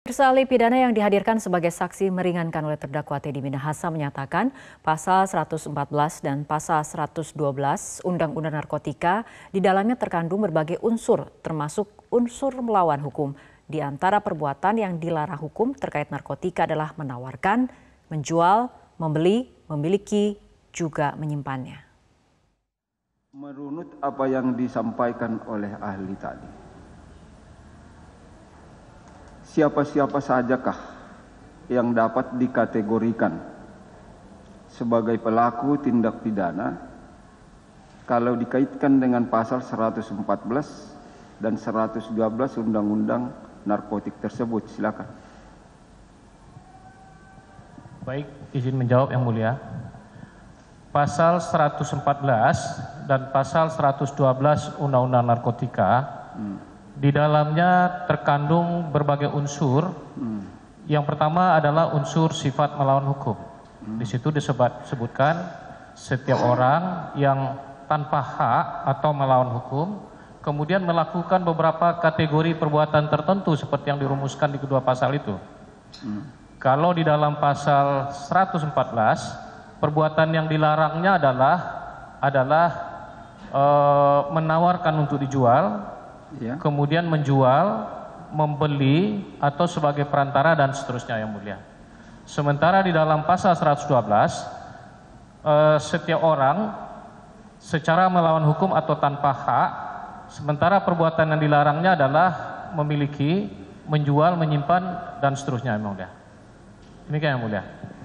Pirsa ahli pidana yang dihadirkan sebagai saksi meringankan oleh terdakwa Teddy Minahasa menyatakan pasal 114 dan pasal 112 Undang-Undang Narkotika di dalamnya terkandung berbagai unsur termasuk unsur melawan hukum. Di antara perbuatan yang dilarang hukum terkait narkotika adalah menawarkan, menjual, membeli, memiliki, juga menyimpannya. Merunut apa yang disampaikan oleh ahli tadi siapa-siapa sajakah yang dapat dikategorikan sebagai pelaku tindak pidana kalau dikaitkan dengan pasal 114 dan 112 undang-undang narkotik tersebut. Silakan. Baik, izin menjawab yang mulia. Pasal 114 dan pasal 112 undang-undang narkotika hmm di dalamnya terkandung berbagai unsur. Hmm. Yang pertama adalah unsur sifat melawan hukum. Hmm. Di situ disebutkan setiap orang yang tanpa hak atau melawan hukum kemudian melakukan beberapa kategori perbuatan tertentu seperti yang dirumuskan di kedua pasal itu. Hmm. Kalau di dalam pasal 114 perbuatan yang dilarangnya adalah adalah e, menawarkan untuk dijual, Ya. kemudian menjual, membeli atau sebagai perantara dan seterusnya yang mulia. Sementara di dalam pasal 112 eh, setiap orang secara melawan hukum atau tanpa hak sementara perbuatan yang dilarangnya adalah memiliki, menjual, menyimpan dan seterusnya yang mulia. Ini kan yang mulia.